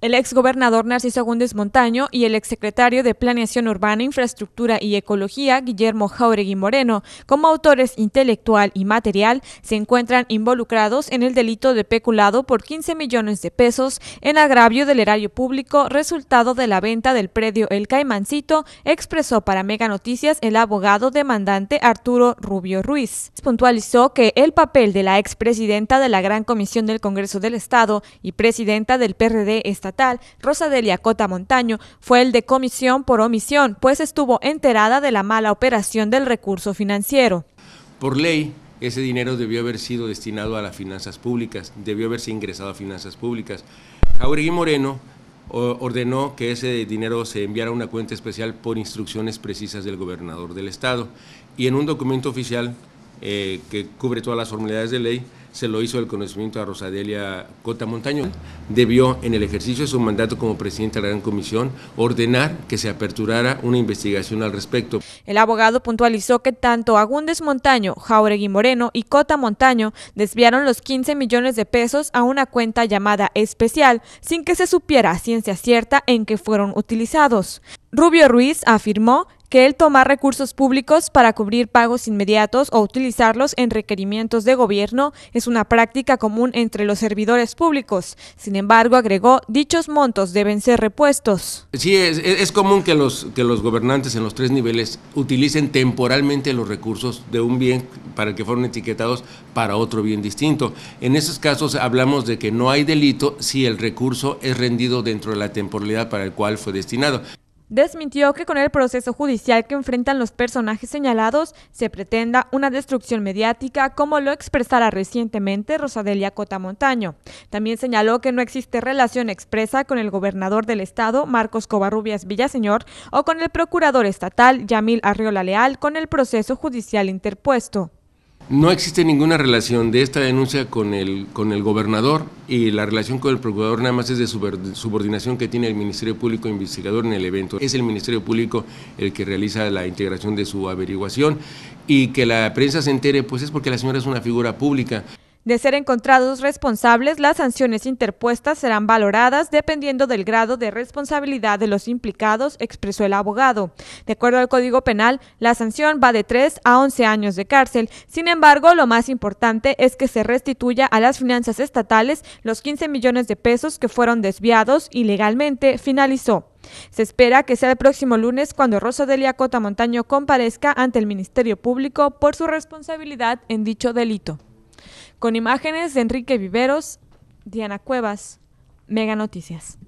El gobernador Narciso Agúndez Montaño y el ex secretario de Planeación Urbana, Infraestructura y Ecología, Guillermo Jauregui Moreno, como autores intelectual y material, se encuentran involucrados en el delito de peculado por 15 millones de pesos en agravio del erario público resultado de la venta del predio El Caimancito, expresó para Mega Noticias el abogado demandante Arturo Rubio Ruiz. Puntualizó que el papel de la presidenta de la Gran Comisión del Congreso del Estado y presidenta del PRD Rosa Delia Cota Montaño, fue el de comisión por omisión, pues estuvo enterada de la mala operación del recurso financiero. Por ley, ese dinero debió haber sido destinado a las finanzas públicas, debió haberse ingresado a finanzas públicas. Jauregui Moreno ordenó que ese dinero se enviara a una cuenta especial por instrucciones precisas del gobernador del estado y en un documento oficial eh, que cubre todas las formalidades de ley, se lo hizo el conocimiento a Rosadelia Cota Montaño. Debió, en el ejercicio de su mandato como presidente de la Gran Comisión, ordenar que se aperturara una investigación al respecto. El abogado puntualizó que tanto Agúndez Montaño, Jauregui Moreno y Cota Montaño desviaron los 15 millones de pesos a una cuenta llamada especial, sin que se supiera a ciencia cierta en que fueron utilizados. Rubio Ruiz afirmó que el tomar recursos públicos para cubrir pagos inmediatos o utilizarlos en requerimientos de gobierno es una práctica común entre los servidores públicos. Sin embargo, agregó, dichos montos deben ser repuestos. Sí, es, común que los, que los gobernantes en los tres niveles utilicen temporalmente los recursos de un bien para el que fueron etiquetados para otro bien distinto. En esos casos hablamos de que no hay delito si el recurso es rendido dentro de la temporalidad para el cual fue destinado. Desmintió que con el proceso judicial que enfrentan los personajes señalados se pretenda una destrucción mediática, como lo expresara recientemente Rosadelia Cotamontaño. También señaló que no existe relación expresa con el gobernador del estado, Marcos Covarrubias Villaseñor, o con el procurador estatal, Yamil Arriola Leal, con el proceso judicial interpuesto. No existe ninguna relación de esta denuncia con el, con el gobernador y la relación con el procurador nada más es de subordinación que tiene el Ministerio Público Investigador en el evento. Es el Ministerio Público el que realiza la integración de su averiguación y que la prensa se entere pues es porque la señora es una figura pública. De ser encontrados responsables, las sanciones interpuestas serán valoradas dependiendo del grado de responsabilidad de los implicados, expresó el abogado. De acuerdo al Código Penal, la sanción va de 3 a 11 años de cárcel. Sin embargo, lo más importante es que se restituya a las finanzas estatales los 15 millones de pesos que fueron desviados ilegalmente, finalizó. Se espera que sea el próximo lunes cuando Rosadelia Delia Cota Montaño comparezca ante el Ministerio Público por su responsabilidad en dicho delito. Con imágenes de Enrique Viveros, Diana Cuevas, Mega Noticias.